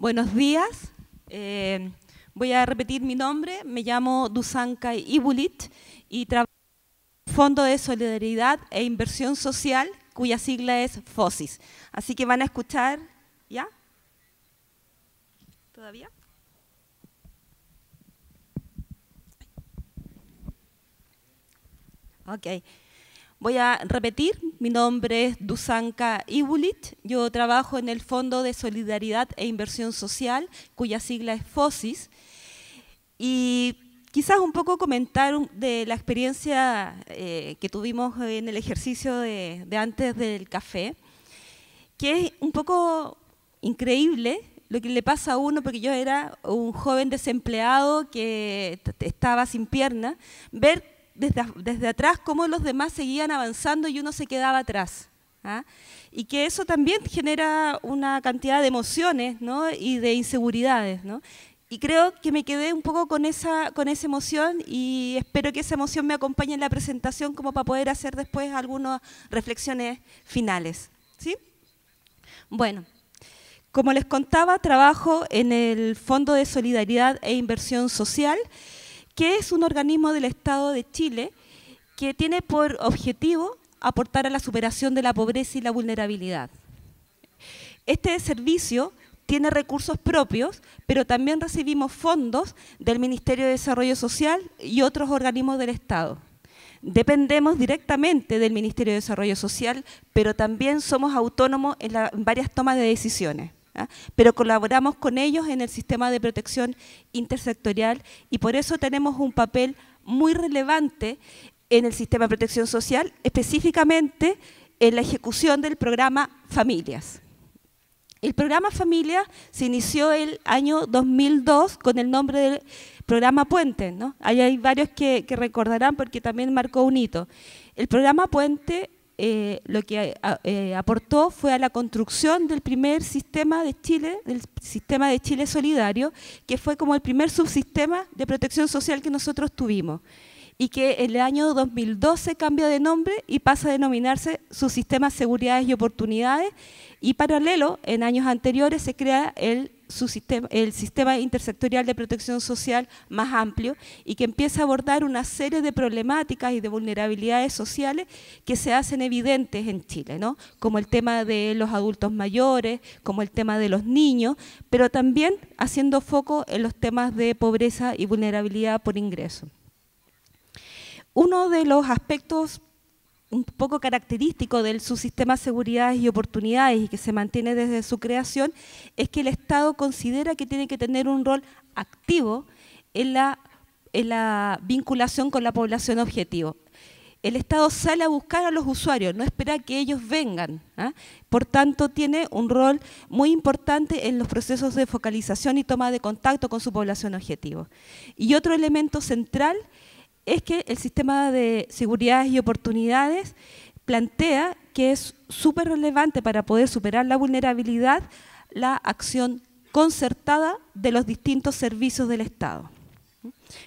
Buenos días. Eh, voy a repetir mi nombre. Me llamo Dusanka Ibulit y trabajo en el Fondo de Solidaridad e Inversión Social, cuya sigla es FOSIS. Así que van a escuchar, ¿ya? ¿Todavía? Ok. Voy a repetir, mi nombre es Dusanka Ibulit, yo trabajo en el Fondo de Solidaridad e Inversión Social, cuya sigla es FOSIS, y quizás un poco comentar de la experiencia eh, que tuvimos en el ejercicio de, de antes del café, que es un poco increíble lo que le pasa a uno, porque yo era un joven desempleado que estaba sin pierna, ver desde, atrás cómo los demás seguían avanzando y uno se quedaba atrás. ¿ah? y que eso también genera una cantidad de emociones y de inseguridades. Y creo que me quedé un poco con esa, con esa emoción y espero que esa emoción me acompañe en la presentación como para poder hacer después algunas reflexiones finales. ¿sí? Bueno, como les contaba, trabajo en el Fondo de Solidaridad e Inversión Social que es un organismo del Estado de Chile que tiene por objetivo aportar a la superación de la pobreza y la vulnerabilidad. Este servicio tiene recursos propios, pero también recibimos fondos del Ministerio de Desarrollo Social y otros organismos del Estado. Dependemos directamente del Ministerio de Desarrollo Social, pero también somos autónomos en, varias tomas de decisiones. ¿ah? pero colaboramos con ellos en el sistema de protección intersectorial y por eso tenemos un papel muy relevante en el sistema de protección social, específicamente en la ejecución del programa Familias. El programa Familias se inició el año 2002 con el nombre del programa Puente. ¿no? Ahí hay varios que, que recordarán porque también marcó un hito. El programa Puente eh, lo que eh, eh, aportó fue a la construcción del primer sistema de Chile, del sistema de Chile Solidario, que fue como el primer subsistema de protección social que nosotros tuvimos y que en el año 2012 cambia de nombre y pasa a denominarse Subsistema Seguridades y Oportunidades y paralelo, en años anteriores, se crea el el sistema intersectorial de protección social más amplio y que empieza a abordar una serie de problemáticas y de vulnerabilidades sociales que se hacen evidentes en Chile, ¿no? como el tema de los adultos mayores, como el tema de los niños, pero también haciendo foco en los temas de pobreza y vulnerabilidad por ingreso. Uno de los aspectos un poco característico del su sistema de seguridades y oportunidades y que se mantiene desde su creación, es que el Estado considera que tiene que tener un rol activo en la, vinculación con la población objetivo. El Estado sale a buscar a los usuarios, no espera que ellos vengan. ¿ah? Por tanto, tiene un rol muy importante en los procesos de focalización y toma de contacto con su población objetivo. Y otro elemento central es que el sistema de seguridades y oportunidades plantea que es súper relevante para poder superar la vulnerabilidad la acción concertada de los distintos servicios del Estado.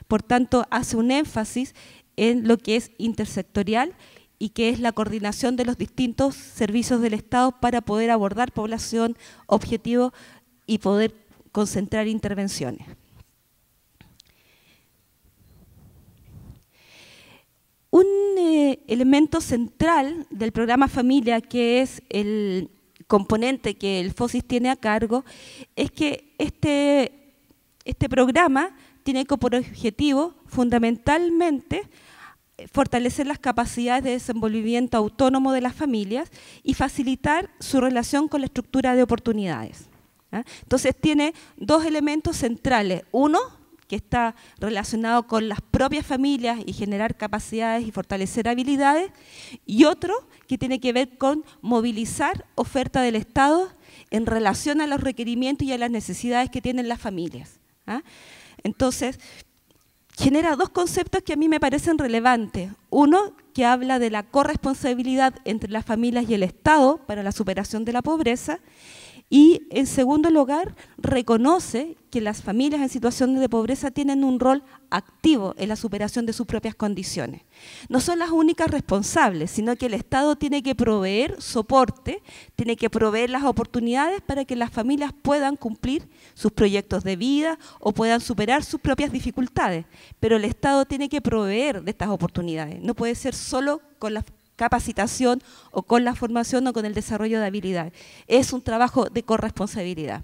Por tanto, hace un énfasis en lo que es intersectorial y que es la coordinación de los distintos servicios del Estado para poder abordar población objetivo y poder concentrar intervenciones. un eh, elemento central del programa Familia, que es el componente que el FOSIS tiene a cargo, es que este, este programa tiene como objetivo fundamentalmente fortalecer las capacidades de desenvolvimiento autónomo de las familias y facilitar su relación con la estructura de oportunidades. Entonces tiene dos elementos centrales. Uno, que está relacionado con las propias familias y generar capacidades y fortalecer habilidades, y otro que tiene que ver con movilizar oferta del Estado en relación a los requerimientos y a las necesidades que tienen las familias. ¿ah? Entonces, genera dos conceptos que a mí me parecen relevantes. Uno, que habla de la corresponsabilidad entre las familias y el Estado para la superación de la pobreza, y en segundo lugar, reconoce que las familias en situaciones de pobreza tienen un rol activo en la superación de sus propias condiciones. No son las únicas responsables, sino que el Estado tiene que proveer soporte, tiene que proveer las oportunidades para que las familias puedan cumplir sus proyectos de vida o puedan superar sus propias dificultades. Pero el Estado tiene que proveer de estas oportunidades, no puede ser solo con las capacitación o con la formación o con el desarrollo de habilidad. Es un trabajo de corresponsabilidad.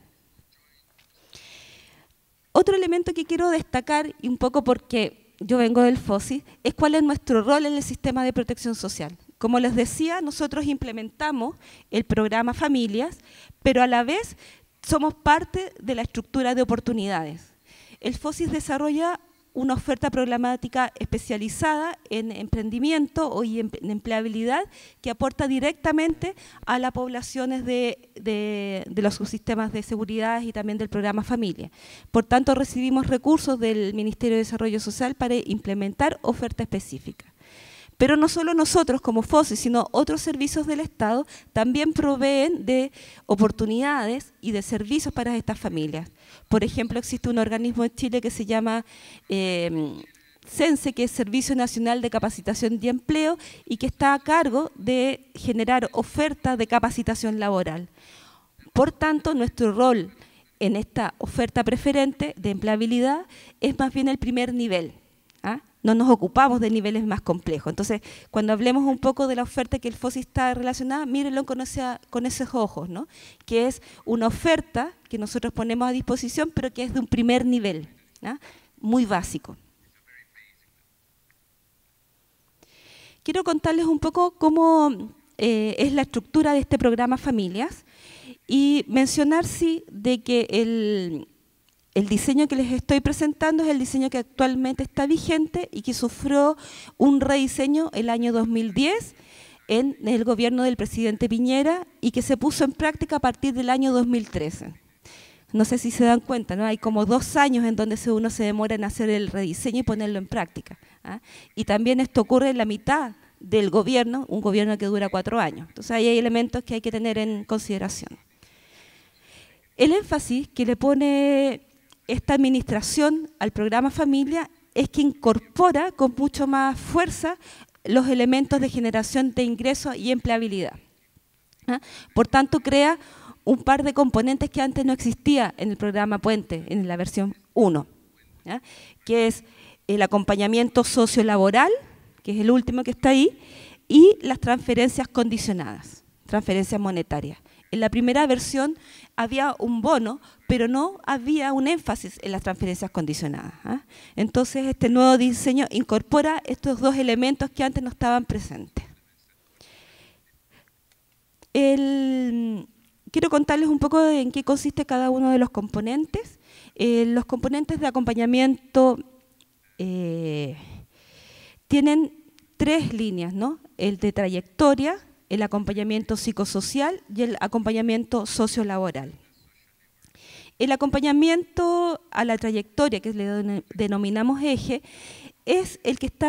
Otro elemento que quiero destacar, y un poco porque yo vengo del FOSIS, es cuál es nuestro rol en el sistema de protección social. Como les decía, nosotros implementamos el programa Familias, pero a la vez somos parte de la estructura de oportunidades. El FOSIS desarrolla una oferta programática especializada en emprendimiento y em-, en empleabilidad que aporta directamente a las poblaciones de, de, los subsistemas de seguridad y también del programa familia. Por tanto, recibimos recursos del Ministerio de Desarrollo Social para implementar oferta específica. Pero no solo nosotros como FOSI, e, sino otros servicios del Estado también proveen de oportunidades y de servicios para estas familias. Por ejemplo, existe un organismo en Chile que se llama... Em, CENSE, que es Servicio Nacional de Capacitación y Empleo, y que está a cargo de generar ofertas de capacitación laboral. Por tanto, nuestro rol en esta oferta preferente de empleabilidad es más bien el primer nivel, ¿ah? no nos ocupamos de niveles más complejos. Entonces, cuando hablemos un poco de la oferta que el FOSI está relacionada, mírenlo con, con esos ojos, ¿no? que es una oferta que nosotros ponemos a disposición, pero que es de un primer nivel, ¿ah? muy básico. Quiero contarles un poco cómo eh, es la estructura de este programa Familias y mencionar, sí, de que el, el diseño que les estoy presentando es el diseño que actualmente está vigente y que sufrió un rediseño el año 2010 en el gobierno del presidente Piñera y que se puso en práctica a partir del año 2013. No sé si se dan cuenta, ¿no? hay como dos años en donde uno se demora en hacer el rediseño y ponerlo en práctica. ¿ah? Y también esto ocurre en la mitad del gobierno, un gobierno que dura cuatro años. Entonces ahí hay elementos que hay que tener en consideración. El énfasis que le pone esta administración al programa familia es que incorpora con mucho más fuerza los elementos de generación de ingresos y empleabilidad. ¿ah? Por tanto, crea un par de componentes que antes no existía en el programa Puente, en la versión 1, que es el acompañamiento sociolaboral, que es el último que está ahí, y las transferencias condicionadas, transferencias monetarias en la primera versión había un bono, pero no había un énfasis en las transferencias condicionadas. ¿ah? Entonces, este nuevo diseño incorpora estos dos elementos que antes no estaban presentes. quiero contarles un poco en qué consiste cada uno de los componentes. Eh, los componentes de acompañamiento eh, tienen tres líneas, ¿no? El de trayectoria, el acompañamiento psicosocial y el acompañamiento sociolaboral. El acompañamiento a la trayectoria, que le denominamos eje, es el que, está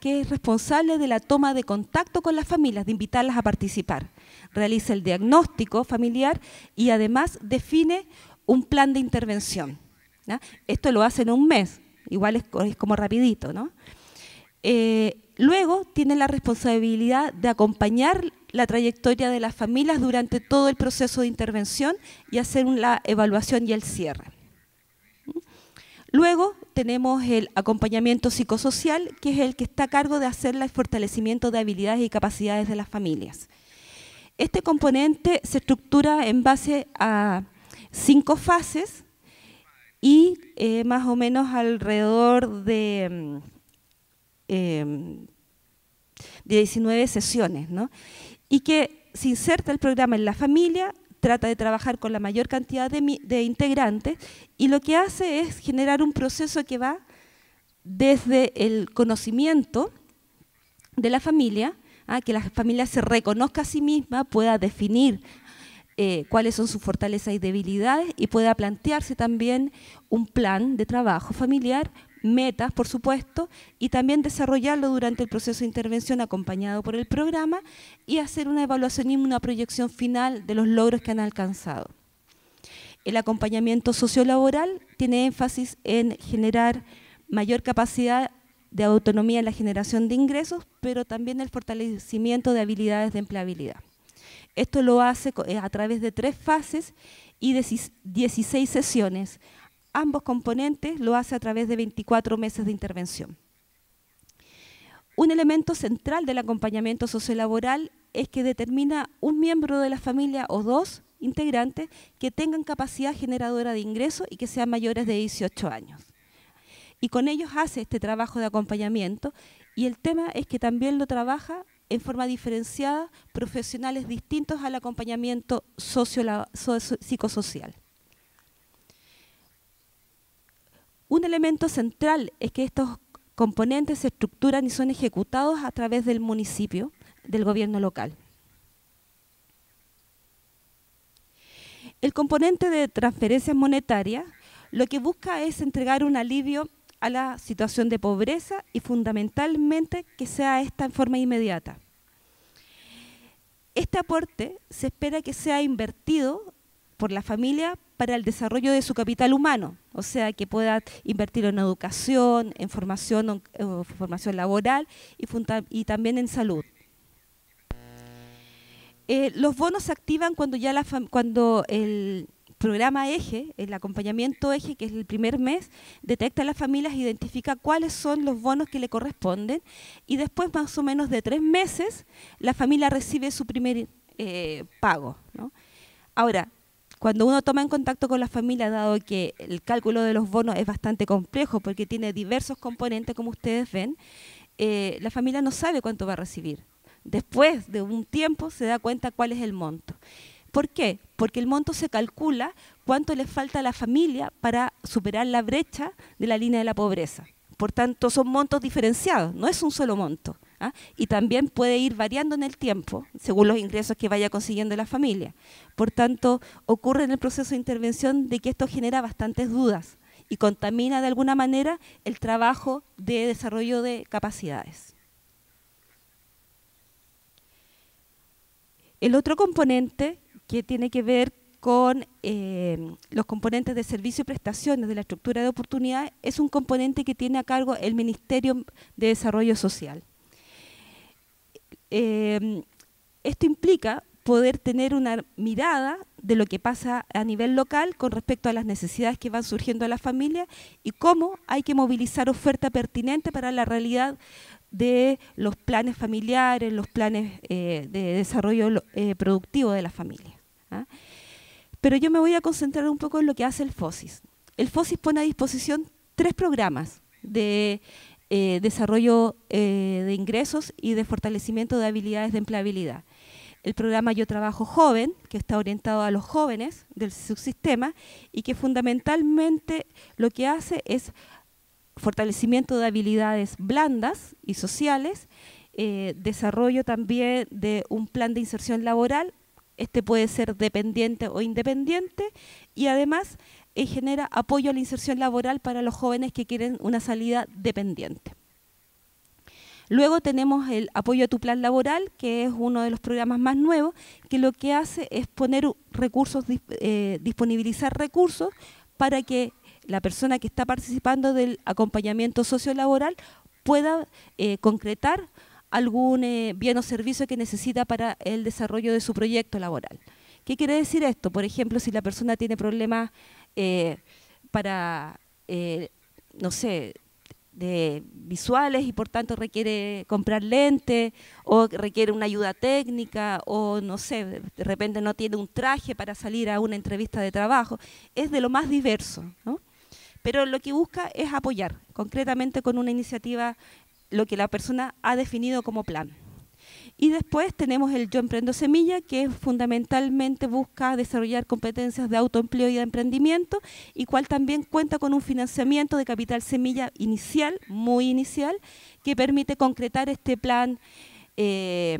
que es responsable de la toma de contacto con las familias, de invitarlas a participar. Realiza el diagnóstico familiar y además define un plan de intervención. Esto lo hace en un mes, igual es, como rapidito. ¿no? Eh, Luego tiene la responsabilidad de acompañar la trayectoria de las familias durante todo el proceso de intervención y hacer la evaluación y el cierre. ¿Mm? Luego tenemos el acompañamiento psicosocial, que es el que está a cargo de hacer el fortalecimiento de habilidades y capacidades de las familias. Este componente se estructura en base a cinco fases y eh, más o menos alrededor de mm, em, 19 sesiones, ¿no? y que se inserta el programa en la familia, trata de trabajar con la mayor cantidad de, integrantes y lo que hace es generar un proceso que va desde el conocimiento de la familia, a ¿ah? que la familia se reconozca a sí misma, pueda definir eh, cuáles son sus fortalezas y debilidades y pueda plantearse también un plan de trabajo familiar metas, por supuesto, y también desarrollarlo durante el proceso de intervención acompañado por el programa y hacer una evaluación y una proyección final de los logros que han alcanzado. El acompañamiento sociolaboral tiene énfasis en generar mayor capacidad de autonomía en la generación de ingresos, pero también el fortalecimiento de habilidades de empleabilidad. Esto lo hace eh, a través de tres fases y 16 sesiones, ambos componentes lo hace a través de 24 meses de intervención. Un elemento central del acompañamiento sociolaboral es que determina un miembro de la familia o dos integrantes que tengan capacidad generadora de ingresos y que sean mayores de 18 años. Y con ellos hace este trabajo de acompañamiento y el tema es que también lo trabaja en forma diferenciada profesionales distintos al acompañamiento psicosocial. Un elemento central es que estos componentes se estructuran y son ejecutados a través del municipio, del gobierno local. El componente de transferencias monetarias lo que busca es entregar un alivio a la situación de pobreza y fundamentalmente que sea esta en forma inmediata. Este aporte se espera que sea invertido por la familia para el desarrollo de su capital humano, o sea, que pueda invertir en educación, en formación, formación laboral y, y, también en salud. Eh, los bonos se activan cuando, ya la cuando el programa EJE, e, el acompañamiento EJE, e, que es el primer mes, detecta a las familias, identifica cuáles son los bonos que le corresponden y después más o menos de tres meses la familia recibe su primer eh, pago. Ahora, cuando uno toma en contacto con la familia, dado que el cálculo de los bonos es bastante complejo porque tiene diversos componentes, como ustedes ven, eh, la familia no sabe cuánto va a recibir. Después de un tiempo se da cuenta cuál es el monto. ¿Por qué? Porque el monto se calcula cuánto le falta a la familia para superar la brecha de la línea de la pobreza. Por tanto, son montos diferenciados, no es un solo monto. ¿ah? Y también puede ir variando en el tiempo, según los ingresos que vaya consiguiendo la familia. Por tanto, ocurre en el proceso de intervención de que esto genera bastantes dudas y contamina de alguna manera el trabajo de desarrollo de capacidades. El otro componente que tiene que ver con eh, los componentes de servicio y prestaciones de la estructura de oportunidad es un componente que tiene a cargo el Ministerio de Desarrollo Social. Em, esto implica poder tener una mirada de lo que pasa a nivel local con respecto a las necesidades que van surgiendo a la familia y cómo hay que movilizar oferta pertinente para la realidad de los planes familiares, los planes eh, de desarrollo eh, productivo de la familia. ¿ah? pero yo me voy a concentrar un poco en lo que hace el FOSIS. El FOSIS pone a disposición tres programas de eh, desarrollo eh, de ingresos y de fortalecimiento de habilidades de empleabilidad. El programa Yo Trabajo Joven, que está orientado a los jóvenes del subsistema y que fundamentalmente lo que hace es fortalecimiento de habilidades blandas y sociales, eh, desarrollo también de un plan de inserción laboral este puede ser dependiente o independiente y además eh, genera apoyo a la inserción laboral para los jóvenes que quieren una salida dependiente. Luego tenemos el apoyo a tu plan laboral, que es uno de los programas más nuevos, que lo que hace es poner recursos, eh, disponibilizar recursos para que la persona que está participando del acompañamiento sociolaboral pueda eh, concretar algún eh, bien o servicio que necesita para el desarrollo de su proyecto laboral. ¿Qué quiere decir esto? Por ejemplo, si la persona tiene problemas eh, para, eh, no sé, visuales y por tanto requiere comprar lentes o requiere una ayuda técnica o no sé, de repente no tiene un traje para salir a una entrevista de trabajo. Es de lo más diverso, Pero lo que busca es apoyar, concretamente con una iniciativa lo que la persona ha definido como plan. Y después tenemos el Yo Emprendo Semilla, que fundamentalmente busca desarrollar competencias de autoempleo y de emprendimiento, y cual también cuenta con un financiamiento de capital semilla inicial, muy inicial, que permite concretar este plan eh,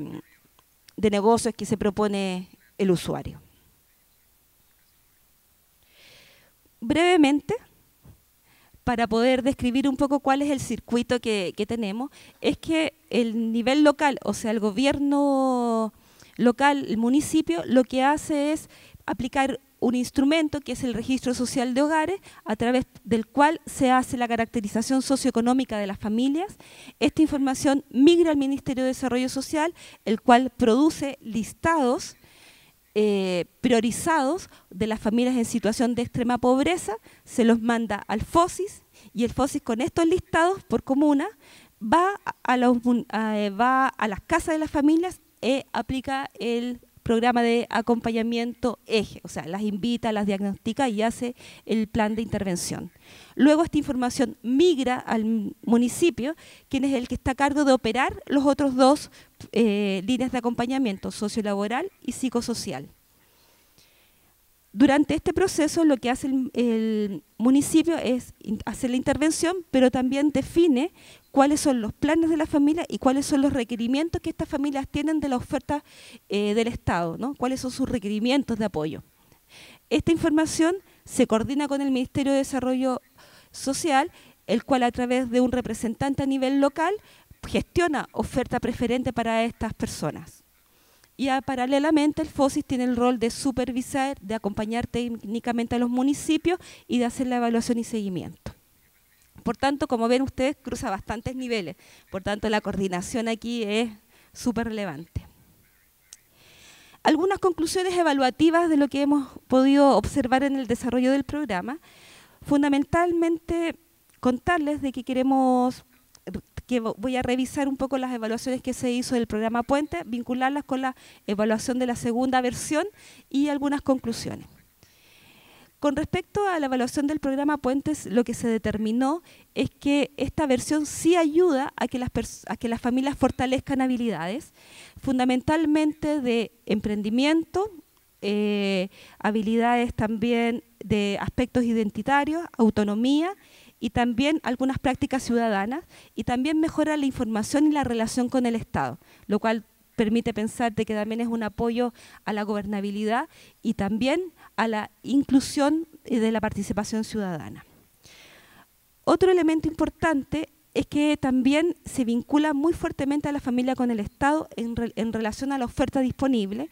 de negocios que se propone el usuario. Brevemente, para poder describir un poco cuál es el circuito que, tenemos, es que el nivel local, o sea, el gobierno local, el municipio, lo que hace es aplicar un instrumento que es el registro social de hogares, a través del cual se hace la caracterización socioeconómica de las familias. Esta información migra al Ministerio de Desarrollo Social, el cual produce listados eh, priorizados de las familias en situación de extrema pobreza, se los manda al FOSIS y el FOSIS con estos listados por comuna va a, eh, va a las casas de las familias e aplica el programa de acompañamiento eje, o sea, las invita, las diagnostica y hace el plan de intervención. Luego esta información migra al municipio, quien es el que está a cargo de operar los otros dos eh, líneas de acompañamiento, sociolaboral y psicosocial. Durante este proceso lo que hace el, municipio es hacer la intervención, pero también define cuáles son los planes de la familia y cuáles son los requerimientos que estas familias tienen de la oferta eh, del Estado, ¿no? cuáles son sus requerimientos de apoyo. Esta información se coordina con el Ministerio de Desarrollo Social, el cual a través de un representante a nivel local gestiona oferta preferente para estas personas. Y paralelamente el FOSIS tiene el rol de supervisar, de acompañar técnicamente a los municipios y de hacer la evaluación y seguimiento. Por tanto, como ven ustedes, cruza bastantes niveles. Por tanto, la coordinación aquí es súper relevante. Algunas conclusiones evaluativas de lo que hemos podido observar en el desarrollo del programa. Fundamentalmente, contarles de que queremos voy a revisar un poco las evaluaciones que se hizo del programa Puente, vincularlas con la evaluación de la segunda versión y algunas conclusiones. Con respecto a la evaluación del programa Puentes, lo que se determinó es que esta versión sí ayuda a que las, familias fortalezcan habilidades, fundamentalmente de emprendimiento, eh, habilidades también de aspectos identitarios, autonomía y también algunas prácticas ciudadanas y también mejora la información y la relación con el Estado, lo cual permite pensar de que también es un apoyo a la gobernabilidad y también a la inclusión eh, de la participación ciudadana. Otro elemento importante es que también se vincula muy fuertemente a la familia con el Estado en, relación a la oferta disponible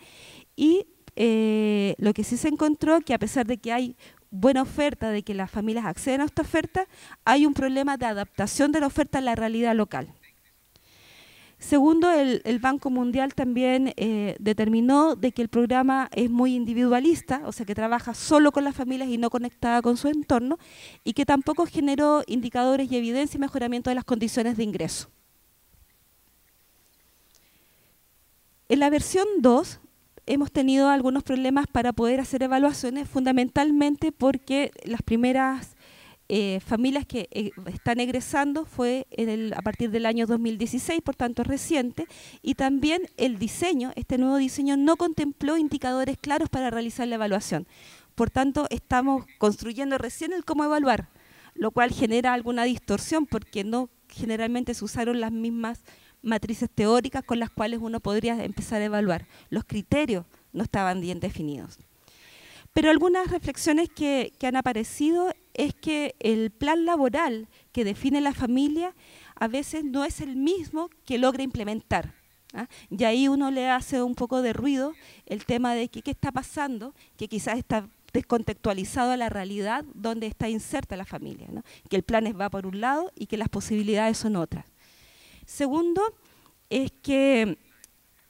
y eh, lo que sí se encontró que a pesar de que hay buena oferta, de que las familias accedan a esta oferta, hay un problema de adaptación de la oferta a la realidad local. Segundo, el, Banco Mundial también eh, determinó de que el programa es muy individualista, o sea que trabaja solo con las familias y no conectada con su entorno, y que tampoco generó indicadores y evidencia y mejoramiento de las condiciones de ingreso. En la versión 2 hemos tenido algunos problemas para poder hacer evaluaciones, fundamentalmente porque las primeras eh, familias que eh, están egresando fue a partir del año 2016, por tanto reciente, y también el diseño, este nuevo diseño no contempló indicadores claros para realizar la evaluación. Por tanto, estamos construyendo recién el cómo evaluar, lo cual genera alguna distorsión porque no generalmente se usaron las mismas matrices teóricas con las cuales uno podría empezar a evaluar. Los criterios no estaban bien definidos. Pero algunas reflexiones que, han aparecido es que el plan laboral que define la familia a veces no es el mismo que logra implementar. ¿ah? Y ahí uno le hace un poco de ruido el tema de qué está pasando, que quizás está descontextualizado a la realidad donde está inserta la familia, que el plan va por un lado y que las posibilidades son otras. Segundo, es que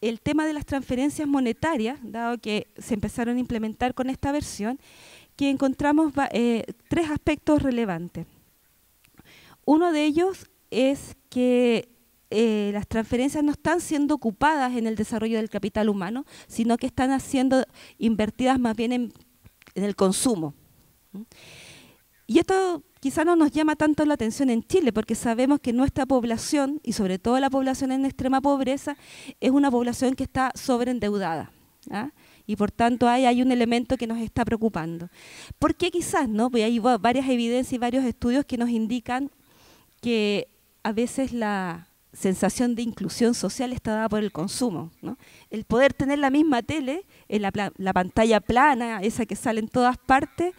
el tema de las transferencias monetarias, dado que se empezaron a implementar con esta versión, que encontramos eh, tres aspectos relevantes. Uno de ellos es que eh, las transferencias no están siendo ocupadas en el desarrollo del capital humano, sino que están siendo invertidas más bien en, en el consumo. ¿Mm? Y esto Quizás no nos llama tanto la atención en Chile, porque sabemos que nuestra población, y sobre todo la población en extrema pobreza, es una población que está sobreendeudada. ¿ah? Y por tanto hay, hay un elemento que nos está preocupando. ¿Por qué quizás? No? Porque hay varias evidencias y varios estudios que nos indican que a veces la sensación de inclusión social está dada por el consumo. El poder tener la misma tele, en la, la, pantalla plana, esa que sale en todas partes,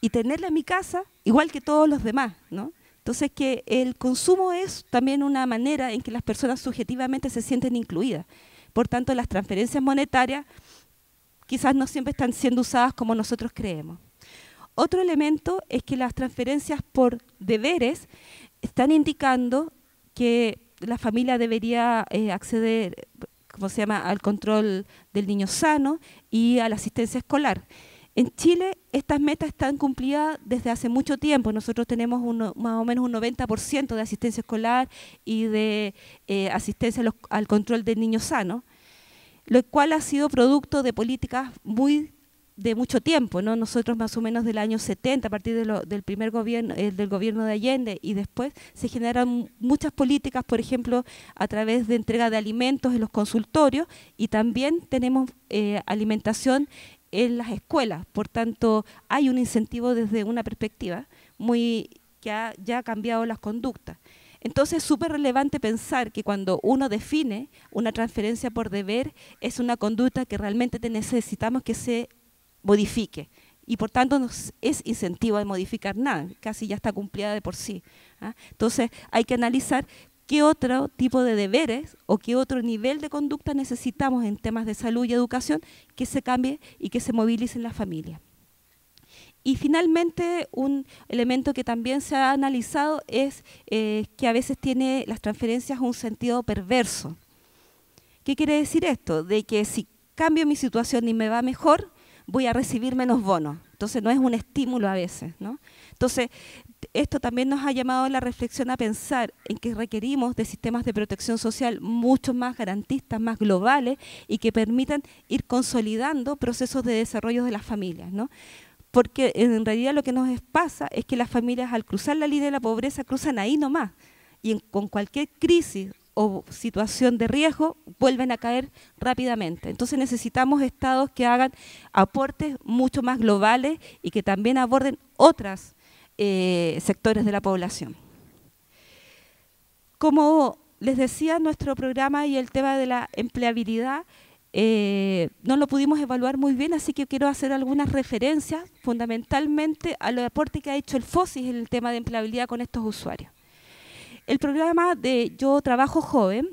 y tenerla en mi casa igual que todos los demás, ¿no? Entonces que el consumo es también una manera en que las personas subjetivamente se sienten incluidas. Por tanto, las transferencias monetarias quizás no siempre están siendo usadas como nosotros creemos. Otro elemento es que las transferencias por deberes están indicando que la familia debería eh, acceder, ¿cómo se llama?, al control del niño sano y a la asistencia escolar. En Chile estas metas están cumplidas desde hace mucho tiempo. Nosotros tenemos más o menos un 90% de asistencia escolar y de eh, asistencia al control de niños sanos, lo cual ha sido producto de políticas muy de mucho tiempo, ¿no? Nosotros más o menos del año 70, a partir del primer gobierno, eh, del gobierno de Allende, y después se generan muchas políticas, por ejemplo, a través de entrega de alimentos en los consultorios, y también tenemos eh, alimentación en las escuelas. Por tanto, hay un incentivo desde una perspectiva muy que ya ha cambiado las conductas. Entonces es súper relevante pensar que cuando uno define una transferencia por deber, es una conducta que realmente necesitamos que se modifique. Y por tanto nos es incentivo de modificar nada, casi ya está cumplida de por sí. ¿ah? Entonces hay que analizar qué otro tipo de deberes o qué otro nivel de conducta necesitamos en temas de salud y educación que se cambie y que se movilice en la familia. Y finalmente, un elemento que también se ha analizado es eh, que a veces tiene las transferencias un sentido perverso. ¿Qué quiere decir esto? De que si cambio mi situación y me va mejor, voy a recibir menos bonos. Entonces no es un estímulo a veces, ¿no? Entonces esto también nos ha llamado a la reflexión a pensar en que requerimos de sistemas de protección social mucho más garantistas, más globales y que permitan ir consolidando procesos de desarrollo de las familias, ¿no? Porque en realidad lo que nos pasa es que las familias al cruzar la línea de la pobreza cruzan ahí nomás y con cualquier crisis o situación de riesgo vuelven a caer rápidamente. Entonces necesitamos estados que hagan aportes mucho más globales y que también aborden otras eh, sectores de la población. Como les decía, nuestro programa y el tema de la empleabilidad eh, no lo pudimos evaluar muy bien, así que quiero hacer algunas referencias fundamentalmente a los aportes que ha hecho el FOSIS en el tema de empleabilidad con estos usuarios. El programa de Yo Trabajo Joven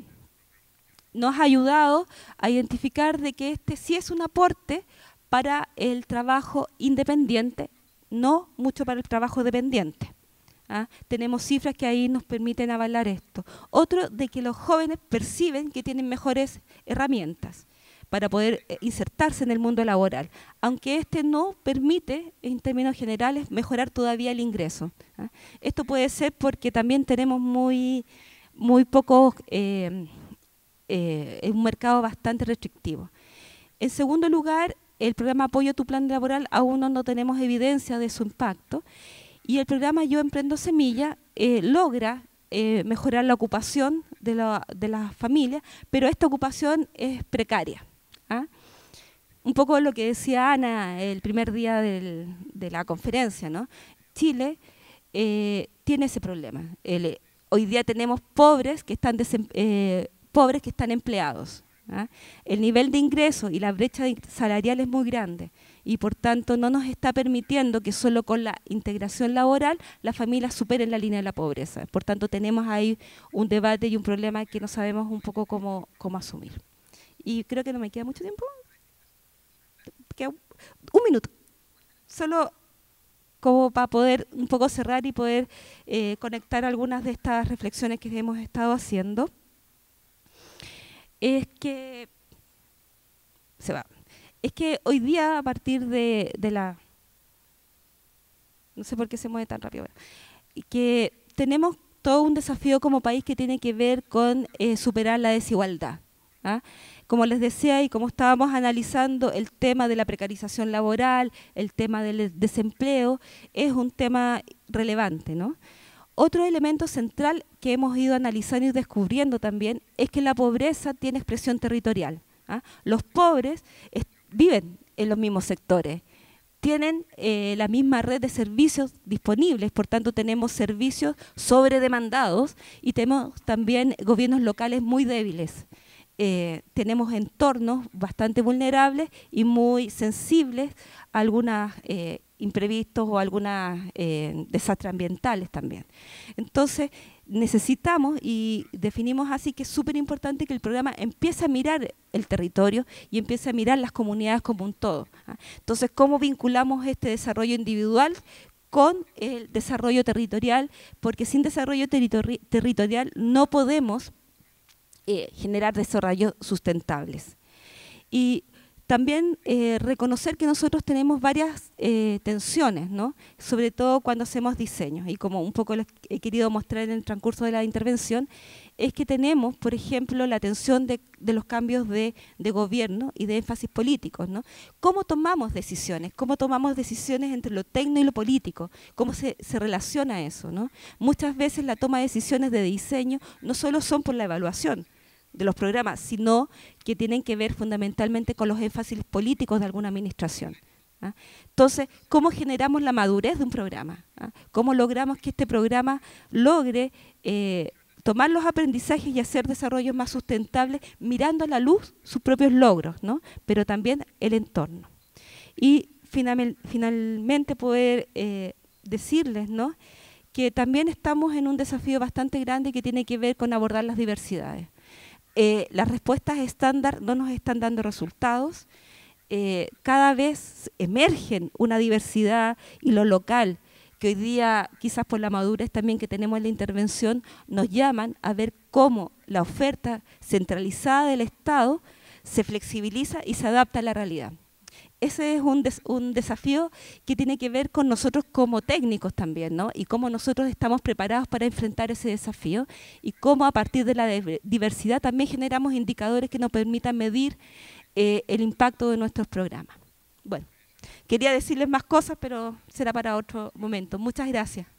nos ha ayudado a identificar de que este sí es un aporte para el trabajo independiente no mucho para el trabajo dependiente. ¿ah? Tenemos cifras que ahí nos permiten avalar esto. Otro de que los jóvenes perciben que tienen mejores herramientas para poder eh, insertarse en el mundo laboral, aunque este no permite, en términos generales, mejorar todavía el ingreso. ¿ah? Esto puede ser porque también tenemos muy, muy poco eh, eh, un mercado bastante restrictivo. En segundo lugar, el programa Apoyo tu Plan Laboral aún no, tenemos evidencia de su impacto. Y el programa Yo Emprendo Semilla eh, logra eh, mejorar la ocupación de, la, de las familias, pero esta ocupación es precaria. ¿ah? Un poco lo que decía Ana el primer día de la conferencia, ¿no? Chile eh, tiene ese problema. hoy día tenemos pobres que están, pobres que están empleados. ¿ah? El nivel de ingreso y la brecha salarial es muy grande y por tanto no nos está permitiendo que solo con la integración laboral las familias superen la línea de la pobreza. Por tanto tenemos ahí un debate y un problema que no sabemos un poco cómo, asumir. Y creo que no me queda mucho tiempo. un, minuto. Solo como para poder un poco cerrar y poder eh, conectar algunas de estas reflexiones que hemos estado haciendo es que se va. Es que hoy día a partir de, la no sé por qué se mueve tan rápido, que tenemos todo un desafío como país que tiene que ver con eh, superar la desigualdad. ¿ah? Como les decía y como estábamos analizando el tema de la precarización laboral, el tema del desempleo, es un tema relevante, ¿no? Otro elemento central que hemos ido analizando y descubriendo también es que la pobreza tiene expresión territorial. ¿ah? Los pobres viven en los mismos sectores, tienen eh, la misma red de servicios disponibles, por tanto tenemos servicios sobredemandados y tenemos también gobiernos locales muy débiles. Eh, tenemos entornos bastante vulnerables y muy sensibles a algunas eh, imprevistos o algunos eh, desastres ambientales también. Entonces, necesitamos y definimos así que es súper importante que el programa empiece a mirar el territorio y empiece a mirar las comunidades como un todo. ¿ah? Entonces, ¿cómo vinculamos este desarrollo individual con el desarrollo territorial? Porque sin desarrollo territorial no podemos eh, generar desarrollos sustentables. Y también eh, reconocer que nosotros tenemos varias eh, tensiones, ¿no? sobre todo cuando hacemos diseños, y como un poco les he querido mostrar en el transcurso de la intervención, es que tenemos, por ejemplo, la tensión de, los cambios de, gobierno y de énfasis políticos. ¿Cómo tomamos decisiones? ¿Cómo tomamos decisiones entre lo técnico y lo político? ¿Cómo se, relaciona eso? Muchas veces la toma de decisiones de diseño no solo son por la evaluación, de los programas, sino que tienen que ver fundamentalmente con los énfasis políticos de alguna administración. ¿ah? Entonces, ¿cómo generamos la madurez de un programa? ¿Ah? ¿Cómo logramos que este programa logre eh, tomar los aprendizajes y hacer desarrollos más sustentables mirando a la luz sus propios logros, ¿no? pero también el entorno? Y finalmente poder eh, decirles ¿no? que también estamos en un desafío bastante grande que tiene que ver con abordar las diversidades. Eh, las respuestas estándar no nos están dando resultados. Eh, cada vez emergen una diversidad y lo local, que hoy día quizás por la madurez también que tenemos en la intervención, nos llaman a ver cómo la oferta centralizada del Estado se flexibiliza y se adapta a la realidad ese es un, desafío que tiene que ver con nosotros como técnicos también, ¿no? Y cómo nosotros estamos preparados para enfrentar ese desafío y cómo a partir de la diversidad también generamos indicadores que nos permitan medir eh, el impacto de nuestros programas. Bueno, quería decirles más cosas, pero será para otro momento. Muchas gracias.